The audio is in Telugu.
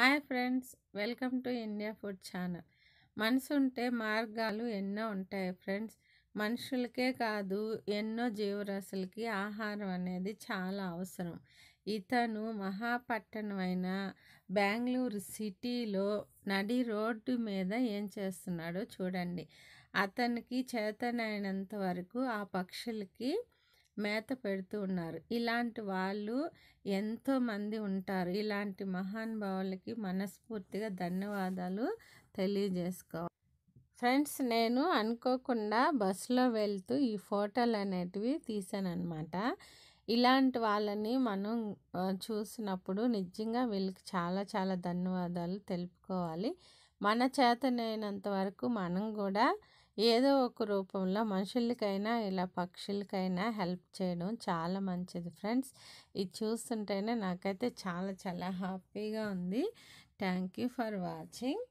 hi friends welcome to India food channel మనసు ఉంటే మార్గాలు ఎన్నో ఉంటాయి ఫ్రెండ్స్ మనుషులకే కాదు ఎన్నో జీవరాశులకి ఆహారం అనేది చాలా అవసరం ఇతను మహాపట్టణమైన బెంగళూరు సిటీలో నడి రోడ్డు మీద ఏం చేస్తున్నాడో చూడండి అతనికి చేతనైనంత వరకు ఆ పక్షులకి మేత పెడుతూ ఉన్నారు ఇలాంటి వాళ్ళు ఎంతోమంది ఉంటారు ఇలాంటి మహానుభావులకి మనస్ఫూర్తిగా ధన్యవాదాలు తెలియజేసుకోవాలి ఫ్రెండ్స్ నేను అనుకోకుండా బస్సులో వెళ్తూ ఈ ఫోటోలు అనేటివి తీసాను అనమాట ఇలాంటి వాళ్ళని మనం చూసినప్పుడు నిజంగా వీళ్ళకి చాలా చాలా ధన్యవాదాలు తెలుపుకోవాలి మన చేతనైనంత వరకు మనం కూడా ఏదో ఒక రూపంలో మనుషులకైనా ఇలా పక్షులకైనా హెల్ప్ చేయడం చాలా మంచిది ఫ్రెండ్స్ ఇది చూస్తుంటేనే నాకైతే చాలా చాలా హ్యాపీగా ఉంది థ్యాంక్ యూ ఫర్ వాచింగ్